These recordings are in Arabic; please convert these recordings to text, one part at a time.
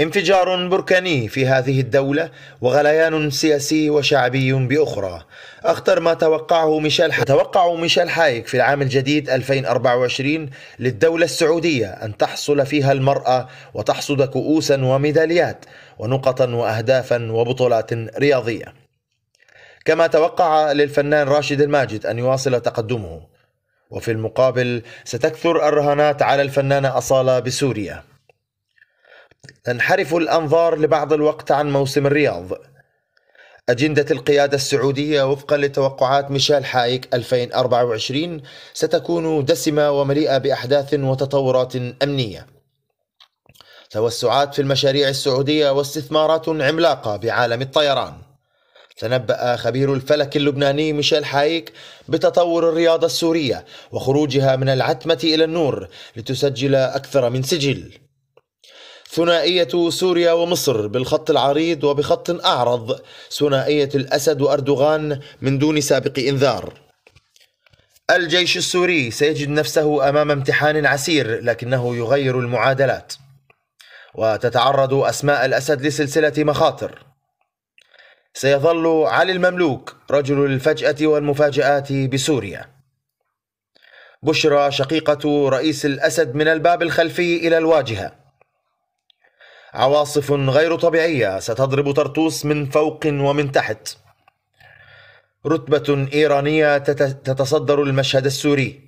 انفجار بركاني في هذه الدولة وغليان سياسي وشعبي بأخرى أخطر ما توقعه ميشيل حايك توقع ميشيل حايك في العام الجديد 2024 للدولة السعودية أن تحصل فيها المرأة وتحصد كؤوسا وميداليات ونقطا وأهدافا وبطولات رياضية كما توقع للفنان راشد الماجد أن يواصل تقدمه وفي المقابل ستكثر الرهانات على الفنانة أصالة بسوريا تنحرف الأنظار لبعض الوقت عن موسم الرياض أجندة القيادة السعودية وفقا لتوقعات ميشيل حايك 2024 ستكون دسمة ومليئة بأحداث وتطورات أمنية توسعات في المشاريع السعودية واستثمارات عملاقة بعالم الطيران تنبأ خبير الفلك اللبناني ميشيل حايك بتطور الرياضة السورية وخروجها من العتمة إلى النور لتسجل أكثر من سجل ثنائية سوريا ومصر بالخط العريض وبخط أعرض ثنائية الأسد وأردوغان من دون سابق إنذار الجيش السوري سيجد نفسه أمام امتحان عسير لكنه يغير المعادلات وتتعرض أسماء الأسد لسلسلة مخاطر سيظل علي المملوك رجل الفجأة والمفاجآت بسوريا بشرى شقيقة رئيس الأسد من الباب الخلفي إلى الواجهة عواصف غير طبيعية ستضرب طرطوس من فوق ومن تحت رتبة إيرانية تتصدر المشهد السوري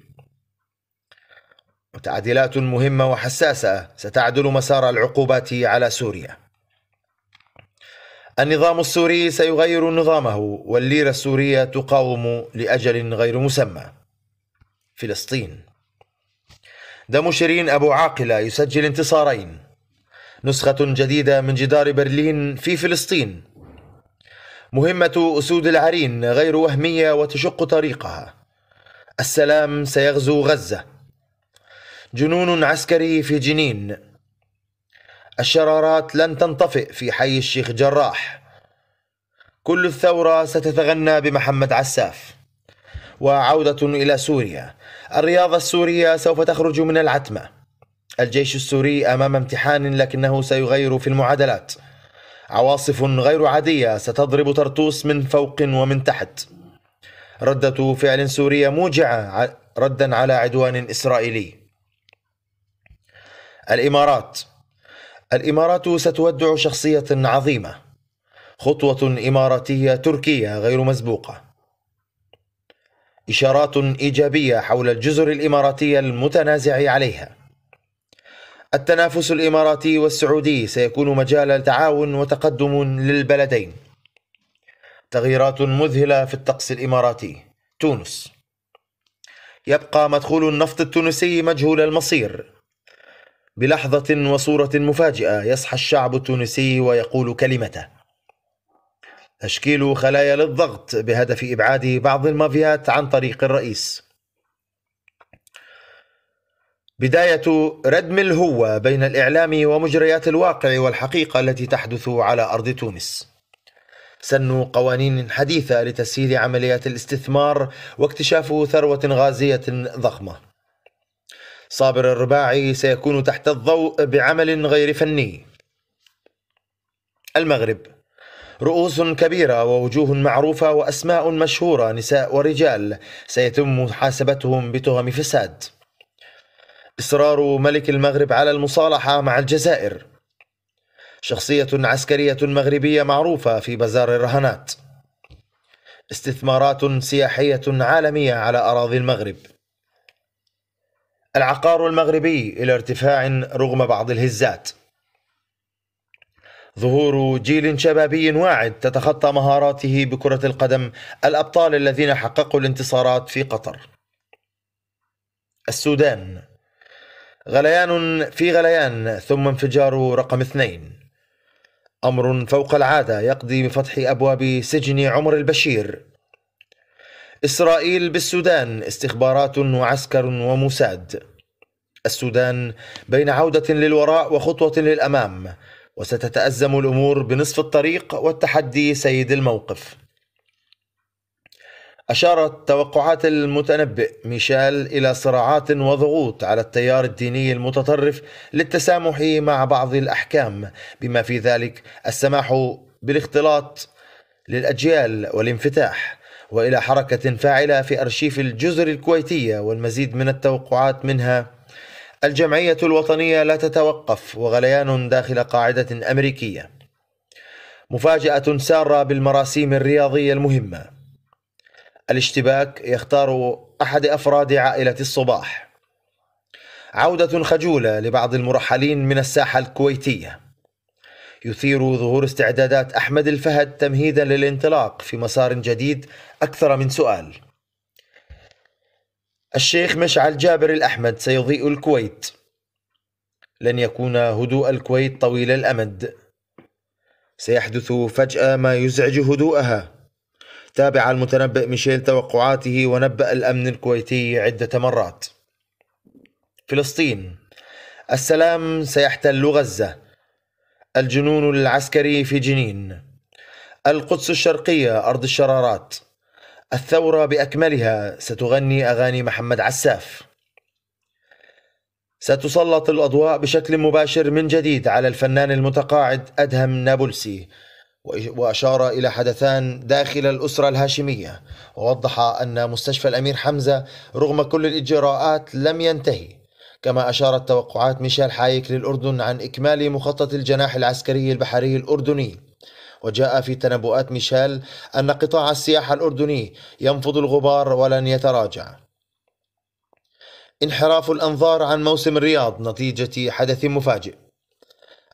وتعديلات مهمة وحساسة ستعدل مسار العقوبات على سوريا النظام السوري سيغير نظامه والليرة السورية تقاوم لأجل غير مسمى فلسطين دم شيرين أبو عاقلة يسجل انتصارين نسخة جديدة من جدار برلين في فلسطين. مهمة أسود العرين غير وهمية وتشق طريقها. السلام سيغزو غزة. جنون عسكري في جنين. الشرارات لن تنطفئ في حي الشيخ جراح. كل الثورة ستتغنى بمحمد عساف. وعودة إلى سوريا. الرياضة السورية سوف تخرج من العتمة. الجيش السوري امام امتحان لكنه سيغير في المعادلات عواصف غير عاديه ستضرب طرطوس من فوق ومن تحت رده فعل سوريه موجعه ردا على عدوان اسرائيلي الامارات الامارات ستودع شخصيه عظيمه خطوه اماراتيه تركيه غير مسبوقه اشارات ايجابيه حول الجزر الاماراتيه المتنازع عليها التنافس الإماراتي والسعودي سيكون مجال تعاون وتقدم للبلدين تغييرات مذهلة في الطقس الإماراتي تونس يبقى مدخول النفط التونسي مجهول المصير بلحظة وصورة مفاجئة يصحى الشعب التونسي ويقول كلمته تشكيل خلايا للضغط بهدف إبعاد بعض المافيات عن طريق الرئيس بداية ردم الهوة بين الإعلام ومجريات الواقع والحقيقة التي تحدث على أرض تونس. سن قوانين حديثة لتسهيل عمليات الاستثمار واكتشاف ثروة غازية ضخمة. صابر الرباعي سيكون تحت الضوء بعمل غير فني. المغرب رؤوس كبيرة ووجوه معروفة وأسماء مشهورة نساء ورجال سيتم محاسبتهم بتهم فساد. إصرار ملك المغرب على المصالحة مع الجزائر شخصية عسكرية مغربية معروفة في بازار الرهانات استثمارات سياحية عالمية على أراضي المغرب العقار المغربي إلى ارتفاع رغم بعض الهزات ظهور جيل شبابي واعد تتخطى مهاراته بكرة القدم الأبطال الذين حققوا الانتصارات في قطر السودان غليان في غليان ثم انفجار رقم اثنين أمر فوق العادة يقضي بفتح أبواب سجن عمر البشير إسرائيل بالسودان استخبارات وعسكر وموساد السودان بين عودة للوراء وخطوة للأمام وستتأزم الأمور بنصف الطريق والتحدي سيد الموقف أشارت توقعات المتنبئ ميشيل إلى صراعات وضغوط على التيار الديني المتطرف للتسامح مع بعض الأحكام بما في ذلك السماح بالاختلاط للأجيال والانفتاح وإلى حركة فاعلة في أرشيف الجزر الكويتية والمزيد من التوقعات منها الجمعية الوطنية لا تتوقف وغليان داخل قاعدة أمريكية مفاجأة سارة بالمراسيم الرياضية المهمة الاشتباك يختار أحد أفراد عائلة الصباح عودة خجولة لبعض المرحلين من الساحة الكويتية يثير ظهور استعدادات أحمد الفهد تمهيدا للانطلاق في مسار جديد أكثر من سؤال الشيخ مشعل جابر الأحمد سيضيء الكويت لن يكون هدوء الكويت طويل الأمد سيحدث فجأة ما يزعج هدوءها تابع المتنبئ ميشيل توقعاته ونبأ الأمن الكويتي عدة مرات. فلسطين السلام سيحتل غزة الجنون العسكري في جنين القدس الشرقية أرض الشرارات الثورة بأكملها ستغني أغاني محمد عساف ستسلط الأضواء بشكل مباشر من جديد على الفنان المتقاعد أدهم نابلسي وأشار إلى حدثان داخل الأسرة الهاشمية ووضح أن مستشفى الأمير حمزة رغم كل الإجراءات لم ينتهي كما أشارت توقعات ميشيل حايك للأردن عن إكمال مخطط الجناح العسكري البحري الأردني وجاء في تنبؤات ميشيل أن قطاع السياحة الأردني ينفض الغبار ولن يتراجع انحراف الأنظار عن موسم الرياض نتيجة حدث مفاجئ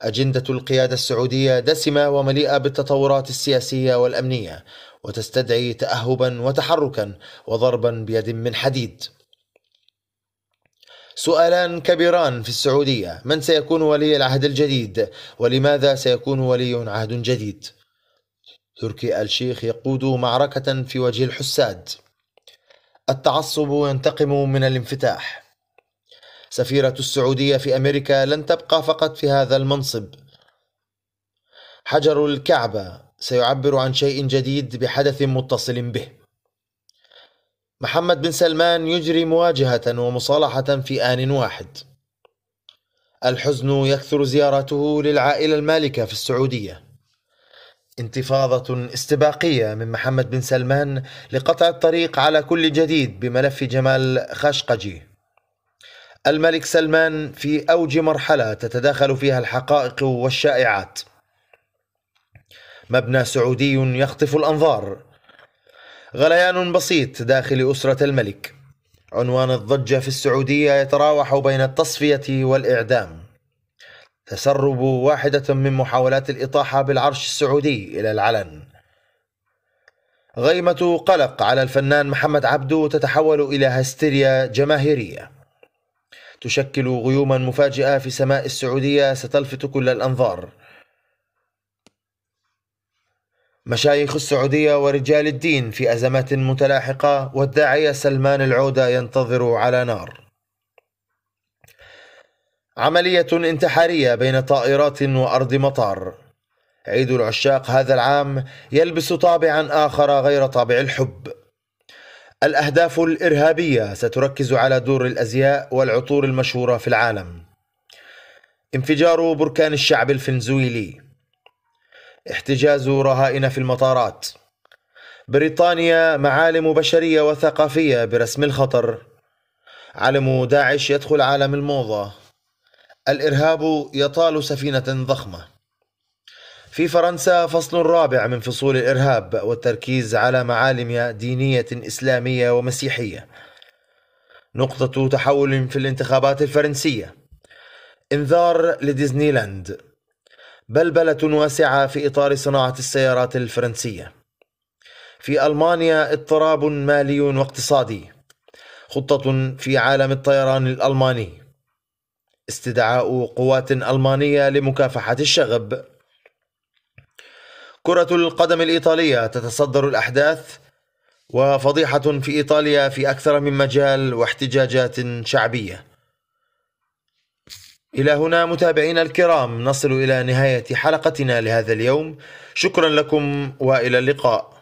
أجندة القيادة السعودية دسمة ومليئة بالتطورات السياسية والأمنية وتستدعي تأهبا وتحركا وضربا بيد من حديد. سؤالان كبيران في السعودية، من سيكون ولي العهد الجديد؟ ولماذا سيكون ولي عهد جديد؟ تركي الشيخ يقود معركة في وجه الحساد. التعصب ينتقم من الانفتاح. سفيرة السعودية في أمريكا لن تبقى فقط في هذا المنصب حجر الكعبة سيعبر عن شيء جديد بحدث متصل به محمد بن سلمان يجري مواجهة ومصالحة في آن واحد الحزن يكثر زيارته للعائلة المالكة في السعودية انتفاضة استباقية من محمد بن سلمان لقطع الطريق على كل جديد بملف جمال خاشقجي الملك سلمان في أوج مرحلة تتداخل فيها الحقائق والشائعات مبنى سعودي يخطف الأنظار غليان بسيط داخل أسرة الملك عنوان الضجة في السعودية يتراوح بين التصفية والإعدام تسرب واحدة من محاولات الإطاحة بالعرش السعودي إلى العلن غيمة قلق على الفنان محمد عبدو تتحول إلى هستيريا جماهيرية تشكل غيوما مفاجئة في سماء السعودية ستلفت كل الأنظار مشايخ السعودية ورجال الدين في أزمات متلاحقة والداعية سلمان العودة ينتظر على نار عملية انتحارية بين طائرات وأرض مطار عيد العشاق هذا العام يلبس طابعا آخر غير طابع الحب الأهداف الإرهابية ستركز على دور الأزياء والعطور المشهورة في العالم. انفجار بركان الشعب الفنزويلي. احتجاز رهائن في المطارات. بريطانيا معالم بشرية وثقافية برسم الخطر. علم داعش يدخل عالم الموضة. الإرهاب يطال سفينة ضخمة. في فرنسا فصل رابع من فصول الإرهاب والتركيز على معالم دينية إسلامية ومسيحية نقطة تحول في الانتخابات الفرنسية انذار لديزني لاند بلبلة واسعة في إطار صناعة السيارات الفرنسية في ألمانيا اضطراب مالي واقتصادي خطة في عالم الطيران الألماني استدعاء قوات ألمانية لمكافحة الشغب كرة القدم الإيطالية تتصدر الأحداث وفضيحة في إيطاليا في أكثر من مجال واحتجاجات شعبية إلى هنا متابعينا الكرام نصل إلى نهاية حلقتنا لهذا اليوم شكرا لكم وإلى اللقاء